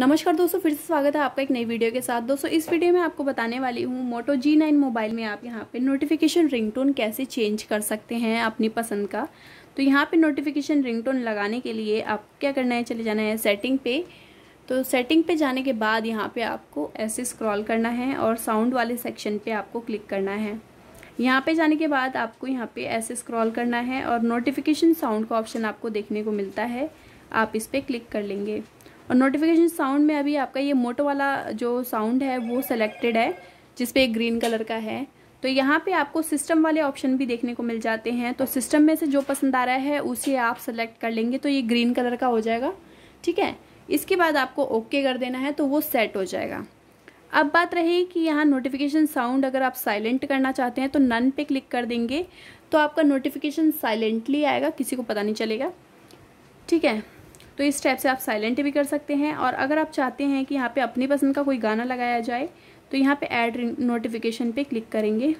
नमस्कार दोस्तों फिर से स्वागत है आपका एक नई वीडियो के साथ दोस्तों इस वीडियो में आपको बताने वाली हूँ मोटो जी नाइन मोबाइल में आप यहाँ पे नोटिफिकेशन रिंगटोन कैसे चेंज कर सकते हैं अपनी पसंद का तो यहाँ पे नोटिफिकेशन रिंगटोन लगाने के लिए आप क्या करना है चले जाना है सेटिंग पे तो सेटिंग पे जाने के बाद यहाँ पर आपको ऐसे स्क्रॉल करना है और साउंड वाले सेक्शन पर आपको क्लिक करना है यहाँ पर जाने के बाद आपको यहाँ पर ऐसे स्क्रॉल करना है और नोटिफिकेशन साउंड का ऑप्शन आपको देखने को मिलता है आप इस पर क्लिक कर लेंगे और नोटिफिकेशन साउंड में अभी आपका ये मोटो वाला जो साउंड है वो सेलेक्टेड है जिसपे ग्रीन कलर का है तो यहाँ पे आपको सिस्टम वाले ऑप्शन भी देखने को मिल जाते हैं तो सिस्टम में से जो पसंद आ रहा है उसे आप सेलेक्ट कर लेंगे तो ये ग्रीन कलर का हो जाएगा ठीक है इसके बाद आपको ओके कर देना है तो वो सेट हो जाएगा अब बात रही कि यहाँ नोटिफिकेशन साउंड अगर आप साइलेंट करना चाहते हैं तो नन पे क्लिक कर देंगे तो आपका नोटिफिकेशन साइलेंटली आएगा किसी को पता नहीं चलेगा ठीक है तो इस टाइप से आप साइलेंट भी कर सकते हैं और अगर आप चाहते हैं कि यहाँ पे अपनी पसंद का कोई गाना लगाया जाए तो यहाँ पे ऐड नोटिफिकेशन पे क्लिक करेंगे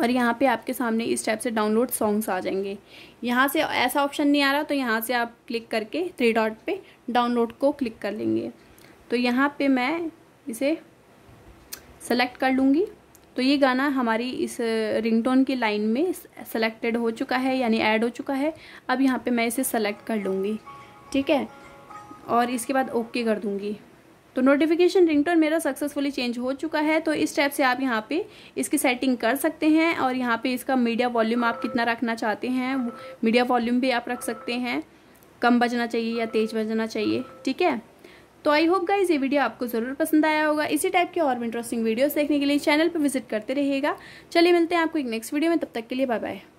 और यहाँ पे आपके सामने इस टाइप से डाउनलोड सॉन्ग्स आ जाएंगे यहाँ से ऐसा ऑप्शन नहीं आ रहा तो यहाँ से आप क्लिक करके थ्री डॉट पर डाउनलोड को क्लिक कर लेंगे तो यहाँ पर मैं इसे सेलेक्ट कर लूँगी तो ये गाना हमारी इस रिंगटोन की लाइन में सेलेक्टेड हो चुका है यानी ऐड हो चुका है अब यहाँ पे मैं इसे सेलेक्ट कर लूँगी ठीक है और इसके बाद ओके कर दूँगी तो नोटिफिकेशन रिंगटोन मेरा सक्सेसफुली चेंज हो चुका है तो इस टाइप से आप यहाँ पे इसकी सेटिंग कर सकते हैं और यहाँ पे इसका मीडिया वॉल्यूम आप कितना रखना चाहते हैं मीडिया वॉल्यूम भी आप रख सकते हैं कम बजना चाहिए या तेज बजना चाहिए ठीक है तो आई होप गाइज ये वीडियो आपको ज़रूर पसंद आया होगा इसी टाइप के और इंटरेस्टिंग वीडियोस देखने के लिए चैनल पर विजिट करते रहिएगा चलिए मिलते हैं आपको एक नेक्स्ट वीडियो में तब तक के लिए बाय बाय